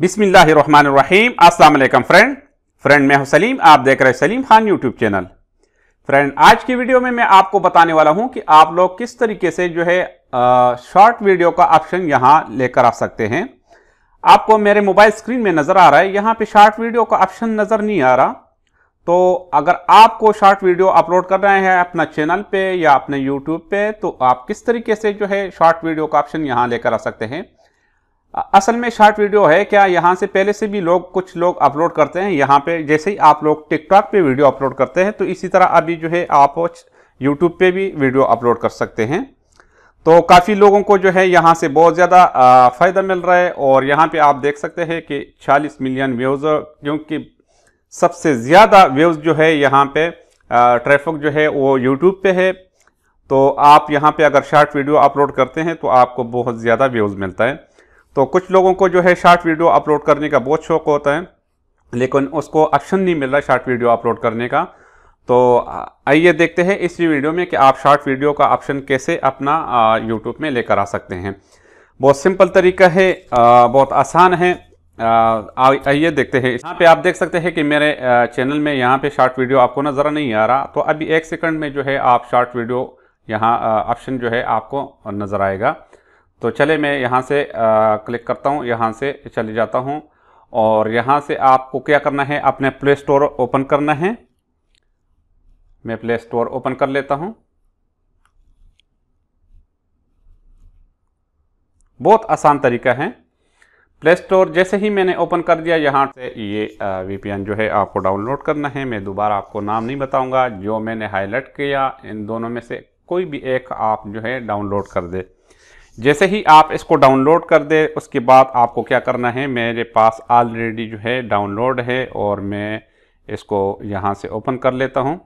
बिसमीम् अस्सलाम friend friend मैं हूं सलीम आप देख रहे हैं Salim Khan YouTube channel friend आज की वीडियो में मैं आपको बताने वाला हूं कि आप लोग किस तरीके से जो है शॉर्ट वीडियो का ऑप्शन यहां लेकर आ सकते हैं आपको मेरे मोबाइल स्क्रीन में नज़र आ रहा है यहाँ पे शॉर्ट वीडियो का ऑप्शन नज़र नहीं आ रहा तो अगर आपको शॉर्ट वीडियो अपलोड कर रहे हैं अपना चैनल पे या अपने यूट्यूब पे तो आप किस तरीके से जो है शॉर्ट वीडियो का ऑप्शन यहाँ लेकर आ सकते हैं असल में शॉर्ट वीडियो है क्या यहाँ से पहले से भी लोग कुछ लोग अपलोड करते हैं यहाँ पे जैसे ही आप लोग टिकटॉक पे वीडियो अपलोड करते हैं तो इसी तरह अभी जो है आप यूट्यूब पे भी वीडियो अपलोड कर सकते हैं तो काफ़ी लोगों को जो है यहाँ से बहुत ज़्यादा फ़ायदा मिल रहा है और यहाँ पे आप देख सकते हैं कि 40 मिलियन व्यूज़ क्योंकि सबसे ज़्यादा व्यूज़ जो है यहाँ पे ट्रैफिक जो है वो यूट्यूब पे है तो आप यहाँ पे अगर शॉर्ट वीडियो अपलोड करते हैं तो आपको बहुत ज़्यादा व्यूज़ मिलता है तो कुछ लोगों को जो है शार्ट वीडियो अपलोड करने का बहुत शौक होता है लेकिन उसको ऑप्शन नहीं मिल रहा शार्ट वीडियो अपलोड करने का तो आइए देखते हैं इस वीडियो में कि आप शार्ट वीडियो का ऑप्शन कैसे अपना यूट्यूब में लेकर आ सकते हैं बहुत सिंपल तरीका है बहुत आसान है आइए देखते हैं यहाँ पे आप देख सकते हैं कि मेरे चैनल में यहाँ पे शार्ट वीडियो आपको नज़र नहीं आ रहा तो अभी एक सेकंड में जो है आप शार्ट वीडियो यहाँ ऑप्शन जो है आपको नज़र आएगा तो चले मैं यहाँ से आ, क्लिक करता हूँ यहाँ से चले जाता हूँ और यहाँ से आपको क्या करना है अपने प्ले स्टोर ओपन करना है मैं प्ले स्टोर ओपन कर लेता हूँ बहुत आसान तरीका है प्ले स्टोर जैसे ही मैंने ओपन कर दिया यहाँ से ये वीपीएन जो है आपको डाउनलोड करना है मैं दोबारा आपको नाम नहीं बताऊँगा जो मैंने हाईलाइट किया इन दोनों में से कोई भी एक आप जो है डाउनलोड कर दे जैसे ही आप इसको डाउनलोड कर दे उसके बाद आपको क्या करना है मेरे पास ऑलरेडी जो है डाउनलोड है और मैं इसको यहाँ से ओपन कर लेता हूँ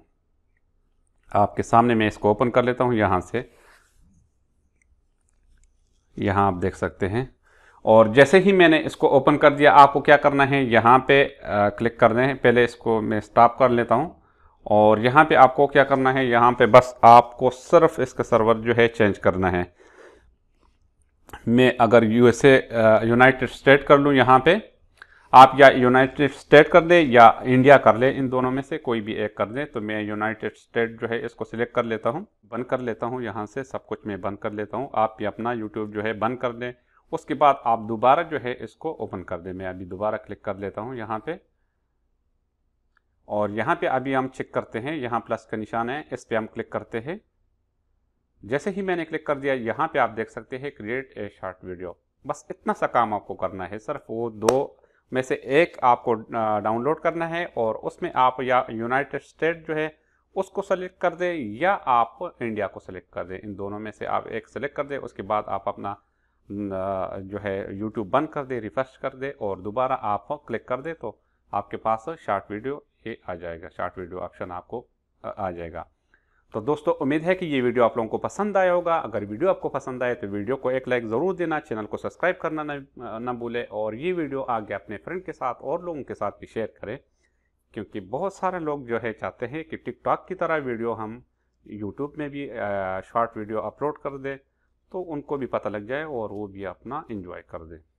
आपके सामने मैं इसको ओपन कर लेता हूँ यहाँ से यहाँ आप देख सकते हैं और जैसे ही मैंने इसको ओपन कर दिया आपको क्या करना है यहाँ पे क्लिक करना है पहले इसको मैं स्टॉप कर लेता हूँ और यहाँ पे आपको क्या करना है यहाँ पे बस आपको सिर्फ इसका सर्वर जो है चेंज करना है मैं अगर यू एस यूनाइटेड स्टेट कर लूँ यहाँ पे आप या यूनाइटेड स्टेट कर लें या इंडिया कर लें इन दोनों में से कोई भी एक कर लें तो मैं यूनाइटेड स्टेट जो है इसको सिलेक्ट कर लेता हूँ बंद कर लेता हूँ यहाँ से सब कुछ मैं बंद कर लेता हूँ आप भी अपना यूट्यूब जो है बंद कर लें उसके बाद आप दोबारा जो है इसको ओपन कर दें मैं अभी दोबारा क्लिक कर लेता हूँ यहाँ पर और यहाँ पर अभी हम चेक करते हैं यहाँ प्लस का निशान है इस पर हम क्लिक करते हैं जैसे ही मैंने क्लिक कर दिया यहाँ पे आप देख सकते हैं क्रिएट ए शॉर्ट वीडियो बस इतना सा काम आपको करना है सिर्फ वो दो में से एक आपको डाउनलोड करना है और उसमें आप या यूनाइटेड स्टेट जो है उसको सेलेक्ट कर दें या आप इंडिया को सेलेक्ट कर दें इन दोनों में से आप एक सेलेक्ट कर दें उसके बाद आप अपना जो है यूट्यूब बंद कर दें रिफ्रेश कर दें और दोबारा आप क्लिक कर दें तो आपके पास शार्ट वीडियो ये आ जाएगा शार्ट वीडियो ऑप्शन आपको आ जाएगा तो दोस्तों उम्मीद है कि ये वीडियो आप लोगों को पसंद आया होगा अगर वीडियो आपको पसंद आए तो वीडियो को एक लाइक ज़रूर देना चैनल को सब्सक्राइब करना ना भूलें और ये वीडियो आगे अपने फ्रेंड के साथ और लोगों के साथ भी शेयर करें क्योंकि बहुत सारे लोग जो है चाहते हैं कि टिकटॉक की तरह वीडियो हम यूट्यूब में भी शॉर्ट वीडियो अपलोड कर दें तो उनको भी पता लग जाए और वो भी अपना इन्जॉय कर दें